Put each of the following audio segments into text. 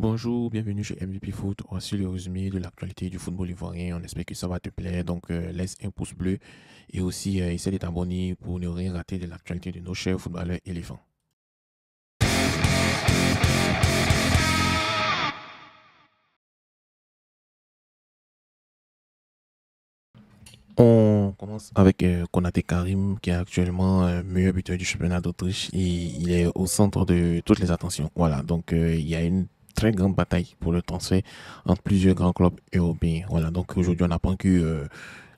Bonjour, bienvenue chez MVP Foot. Voici le résumé de l'actualité du football ivoirien. On espère que ça va te plaire. Donc, euh, laisse un pouce bleu et aussi euh, essaie de t'abonner pour ne rien rater de l'actualité de nos chers footballeurs éléphants. On commence avec euh, Konate Karim, qui est actuellement meilleur buteur du championnat d'Autriche et il est au centre de toutes les attentions. Voilà, donc il y a une grande bataille pour le transfert entre plusieurs grands clubs européens. Voilà, donc aujourd'hui on apprend que euh,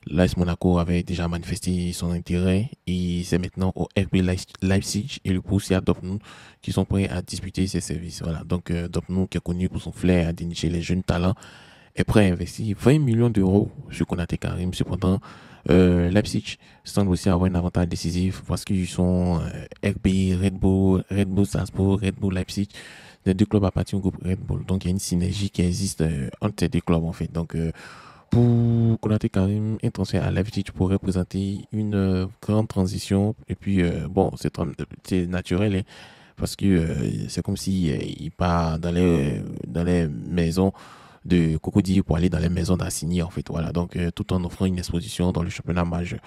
l'AS Monaco avait déjà manifesté son intérêt et c'est maintenant au FB Leipzig et le à Dortmund qui sont prêts à disputer ses services. Voilà, donc euh, qui est connu pour son flair à dénicher les jeunes talents est prêt à investir 20 millions d'euros sur Konate Karim. Cependant, euh, Leipzig semble aussi avoir un avantage décisif parce qu'ils sont euh, RB, Red Bull, Red Bull Strasbourg, Red Bull Leipzig. Les deux clubs appartiennent au groupe Red Bull. Donc, il y a une synergie qui existe euh, entre ces deux clubs, en fait. Donc, euh, pour Konaté Karim, un transfert à Leipzig pourrait présenter une grande transition. Et puis, bon, c'est naturel. Hein, parce que c'est comme si il part dans les, dans les maisons de Cocody pour aller dans les maisons d'assigner en fait. Voilà, donc euh, tout en offrant une exposition dans le championnat majeur.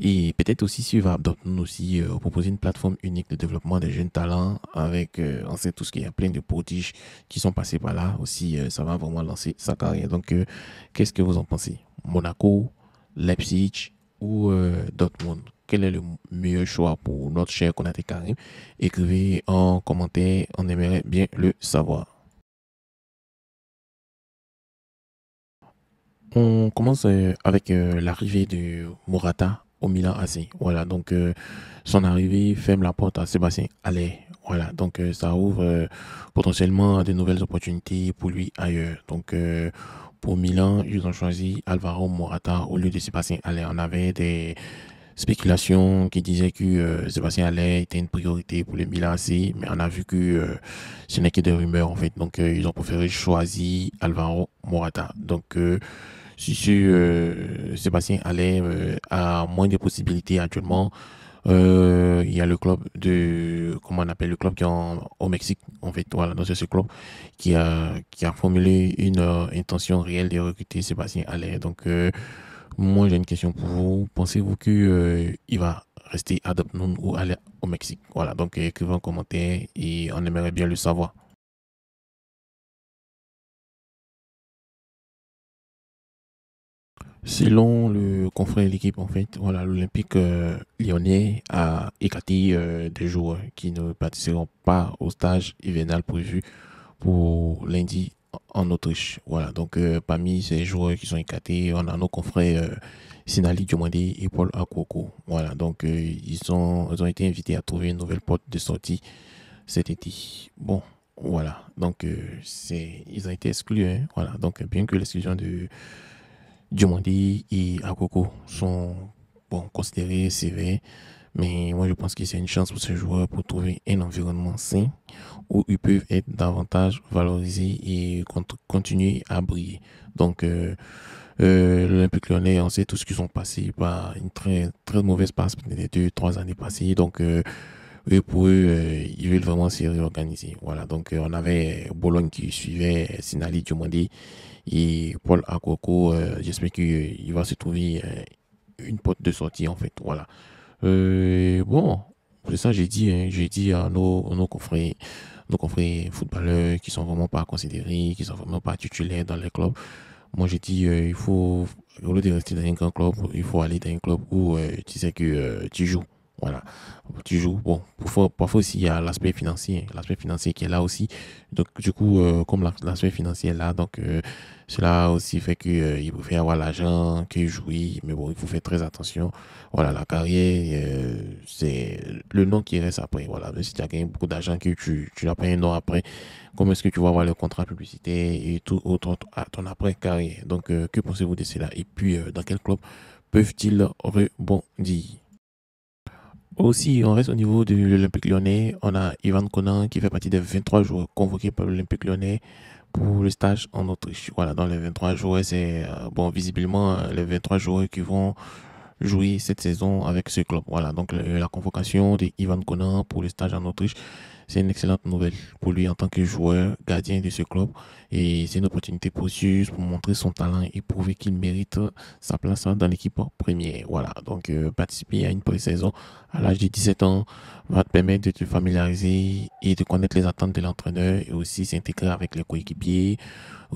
Et peut-être aussi suivre nous aussi euh, proposer une plateforme unique de développement des jeunes talents avec, on euh, sait tout ce qu'il y a plein de prodiges qui sont passés par là aussi, ça va vraiment lancer sa carrière. Donc, qu'est-ce que vous en pensez Monaco, Leipzig ou Dortmund quel est le meilleur choix pour notre cher konate Karim Écrivez en commentaire, on aimerait bien le savoir. On commence euh, avec euh, l'arrivée de Morata au Milan AC. Voilà, donc euh, son arrivée ferme la porte à Sébastien Allais. Voilà, donc ça ouvre potentiellement de nouvelles opportunités pour lui ailleurs. Donc pour Milan, ils ont choisi Alvaro Morata au lieu de Sébastien Allais. On avait des spéculations qui disaient que Sébastien Allais était une priorité pour le Milan AC, mais on a vu que ce n'est que des rumeurs en fait. Donc ils ont préféré choisir Alvaro Morata. Donc si euh, Sébastien Allais euh, a moins de possibilités actuellement. Euh, il y a le club de, comment on appelle le club qui est au Mexique, en fait, voilà, donc c'est ce club qui a, qui a formulé une intention réelle de recruter Sébastien Allaire. Donc, moi, j'ai une question pour vous. Pensez-vous qu'il il va rester à Dortmund ou aller au Mexique Voilà, donc écrivez un commentaire et on aimerait bien le savoir. Selon le confrère de l'équipe, en fait, voilà, l'Olympique euh, lyonnais a écarté euh, des joueurs qui ne participeront pas au stage hivernal prévu pour lundi en Autriche. Voilà, donc euh, parmi ces joueurs qui sont écartés, on a nos confrères Sinali Diomandé et Paul Akoko. Voilà, donc ils, ont été invités à trouver une nouvelle porte de sortie cet été. Bon, voilà, donc c'est, ils ont été exclus. Hein, voilà, donc bien que l'exclusion de Diomondi et Akoko sont bon, considérés sévères, mais moi je pense que c'est une chance pour ces joueurs pour trouver un environnement sain où ils peuvent être davantage valorisés et continuer à briller. Donc euh, euh, l'Olympique lyonnais, on sait tout ce qu'ils ont passé. par une très, très mauvaise passe les deux, trois années passées. Donc euh, eux, pour eux, ils veulent vraiment se réorganiser. Voilà, donc on avait Bologne qui suivait Sinali Diomandé et Paul Akoko, euh, j'espère qu'il euh, va se trouver euh, une porte de sortie en fait. Voilà. bon, c'est ça j'ai dit. Hein. j'ai dit à nos, nos confrères nos footballeurs qui sont vraiment pas considérés, qui sont vraiment pas titulaires dans les clubs. Moi, j'ai dit, il faut, au lieu de rester dans un grand club, il faut aller dans un club où tu sais que tu joues. Voilà. Tu joues. Bon, parfois, parfois aussi, il y a l'aspect financier. L'aspect financier qui est là aussi. Donc, du coup, euh, comme l'aspect financier est là, donc, euh, cela aussi fait qu'il euh, vous fait avoir l'argent, qu'il jouit. Mais bon, il faut faire très attention. Voilà, la carrière, c'est le nom qui reste après. Voilà. si tu as gagné beaucoup d'argent, que tu, tu n'as pas un nom après, comment est-ce que tu vas avoir le contrat publicité et tout autre à ton après-carrière Donc, que pensez-vous de cela Et puis, dans quel club peuvent-ils rebondir aussi, on reste au niveau de l'Olympique lyonnais. On a Ivan Conan qui fait partie des 23 joueurs convoqués par l'Olympique lyonnais pour le stage en Autriche. Voilà, dans les 23 joueurs, c'est euh, bon, visiblement euh, les 23 joueurs qui vont jouer cette saison avec ce club. Voilà, donc la convocation d'Ivan Conan pour le stage en Autriche c'est une excellente nouvelle pour lui en tant que joueur, gardien de ce club. Et c'est une opportunité précieuse pour montrer son talent et prouver qu'il mérite sa place hein, dans l'équipe première. Voilà, donc euh, participer à une pré-saison à l'âge de 17 ans va te permettre de te familiariser et de connaître les attentes de l'entraîneur et aussi s'intégrer avec les coéquipiers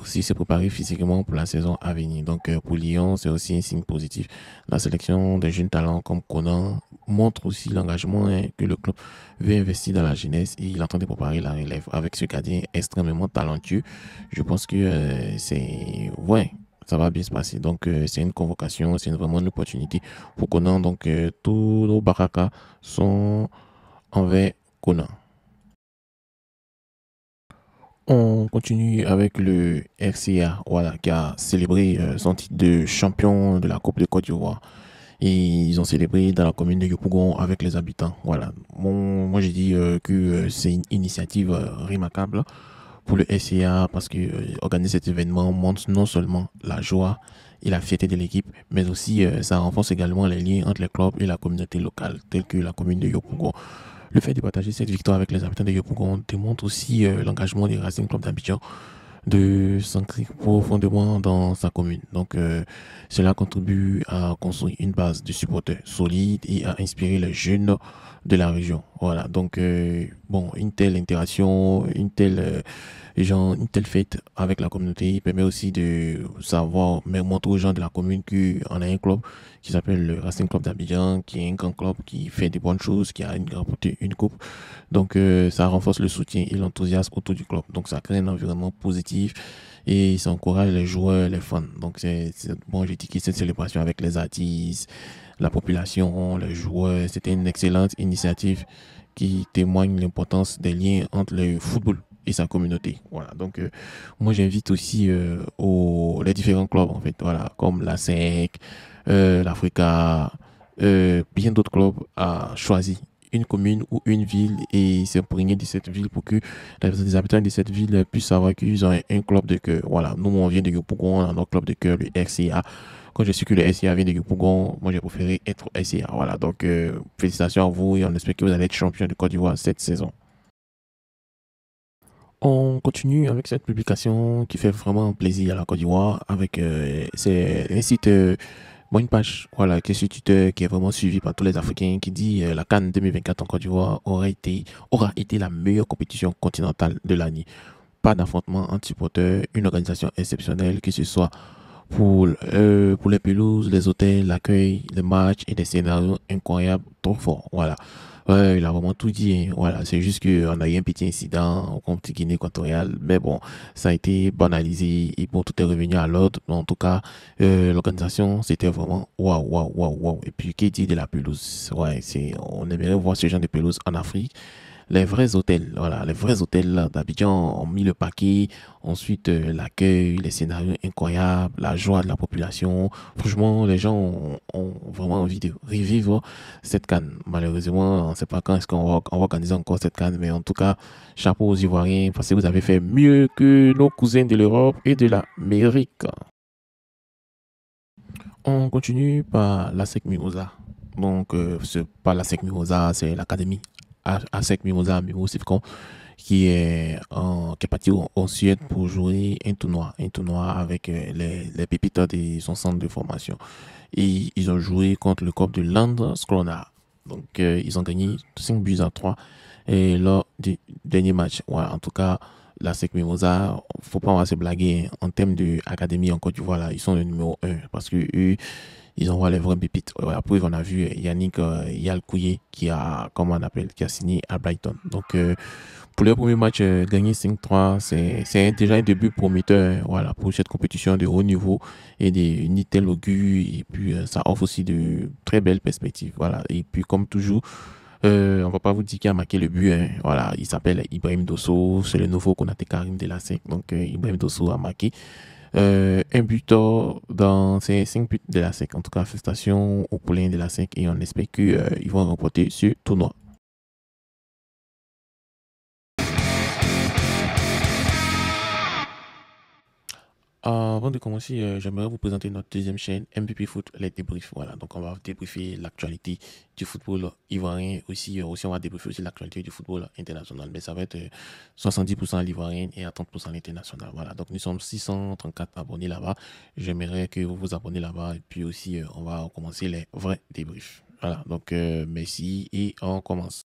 aussi se préparer physiquement pour la saison à venir. Donc euh, pour Lyon, c'est aussi un signe positif. La sélection des jeunes talents comme Conan montre aussi l'engagement hein, que le club veut investir dans la jeunesse et il train de préparer la relève avec ce gardien extrêmement talentueux. Je pense que euh, c'est ouais, ça va bien se passer. Donc, euh, c'est une convocation, c'est vraiment une opportunité pour Conan. Donc, tous nos barakas sont envers Conan. On continue avec le RCA, voilà, qui a célébré euh, son titre de champion de la Coupe de Côte d'Ivoire. Et ils ont célébré dans la commune de Yopougon avec les habitants. Voilà. moi, j'ai dit euh, que euh, c'est une initiative remarquable pour le RCA parce qu'organiser cet événement montre non seulement la joie et la fierté de l'équipe, mais aussi ça renforce également les liens entre les clubs et la communauté locale, telle que la commune de Yopougon. Le fait de partager cette victoire avec les habitants de Yopougon démontre aussi euh, l'engagement du Racing Club d'Abidjan de s'inscrire profondément dans sa commune. Donc euh, cela contribue à construire une base de supporters solide et à inspirer les jeunes de la région. Voilà, donc euh, bon, une telle interaction, une telle genre une telle fête avec la communauté permet aussi de savoir mais montrer aux gens de la commune qu'on a un club qui s'appelle le Racing Club d'Abidjan qui est un grand club qui fait des bonnes choses qui a une une coupe donc euh, ça renforce le soutien et l'enthousiasme autour du club donc ça crée un environnement positif et ça encourage les joueurs les fans donc c'est bon j'ai dit que cette célébration avec les artistes la population les joueurs c'était une excellente initiative qui témoigne l'importance des liens entre le football et sa communauté. Voilà. Donc, euh, moi, j'invite aussi euh, aux, les différents clubs, en fait, voilà, comme la SEC, euh, l'Africa, euh, bien d'autres clubs à choisir une commune ou une ville et s'imprégner de cette ville pour que les habitants de cette ville puissent savoir qu'ils ont un, club de cœur. Voilà, nous, on vient de Yopougon, on a notre club de cœur, le RCA quand je suis que le SCA vient de Yopougon, moi j'ai préféré être SCA. Voilà, donc félicitations à vous et on espère que vous allez être champion de Côte d'Ivoire cette saison. On continue avec cette publication qui fait vraiment plaisir à la Côte d'Ivoire avec euh, c'est un site euh, Page, voilà, qui est qui est vraiment suivi par tous les Africains, qui dit euh, la Cannes 2024 en Côte d'Ivoire aura été, aura été la meilleure compétition continentale de l'année. Pas d'affrontement anti-porteur, une organisation exceptionnelle, que ce soit pour, euh, pour les pelouses, les hôtels, l'accueil, les matchs et des scénarios incroyables, trop fort. Voilà. Ouais, il a vraiment tout dit. Hein, voilà, c'est juste qu'on a eu un petit incident au compte guinée équatoriale. Mais bon, ça a été banalisé et bon, tout est revenu à l'ordre. En tout cas, euh, l'organisation, c'était vraiment waouh, waouh, waouh, waouh. Et puis, qu'est-ce de la pelouse Ouais, c'est, on aimerait voir ce genre de pelouse en Afrique les vrais hôtels, voilà, les vrais hôtels d'Abidjan ont mis le paquet. Ensuite, euh, l'accueil, les scénarios incroyables, la joie de la population. Franchement, les gens ont, vraiment envie de revivre cette canne. Malheureusement, on ne sait pas quand est-ce qu'on va, organiser encore cette canne, mais en tout cas, chapeau aux Ivoiriens parce que vous avez fait mieux que nos cousins de l'Europe et de l'Amérique. On continue par la Mimosa. Donc, c'est euh, ce, pas la Mimosa, c'est l'Académie à Mimosa Mimosa aussi qui est en qui est parti au, Suède pour jouer un tournoi un tournoi avec euh, les, les pépites de son centre de formation et ils ont joué contre le club de Londres Scrona. donc euh, ils ont gagné 5 buts à 3 et lors du dernier match en tout cas la SEC Mimosa, faut pas se blaguer hein. en termes d'académie en Côte d'Ivoire, là, ils sont le numéro 1 parce que ils ont les vraies pépites. après, on a vu euh, Yannick euh, Yalkouye qui a, comment on appelle, signé à Brighton. Donc, euh, pour le premier match, euh, gagner 5-3, c'est déjà un début prometteur hein, voilà, pour cette compétition de haut niveau et des Nitel augure. Et puis, ça offre aussi de très belles perspectives. Voilà. Et puis, comme toujours, on on va pas vous dire qui a marqué le but. Hein, voilà, il s'appelle Ibrahim Dosso. C'est le nouveau qu'on a Karim 5 Donc, Ibrahim Dosso a marqué euh, un buteur dans ces 5 buts de la 5 En tout cas, félicitations aux poulain de la 5 et on espère qu'ils euh, vont remporter ce tournoi. avant de commencer, euh, j'aimerais vous présenter notre deuxième chaîne, MPP Foot, les débriefs. Voilà, donc on va débriefer l'actualité du football ivoirien. Aussi, euh, aussi on va débriefer aussi l'actualité du football international. Mais ça va être 70% euh, à l'ivoirien et à 30% à l'international. Voilà, donc nous sommes 634 abonnés là-bas. J'aimerais que vous vous abonnez là-bas. Et puis aussi, on va commencer les vrais débriefs. Voilà, donc merci et on commence.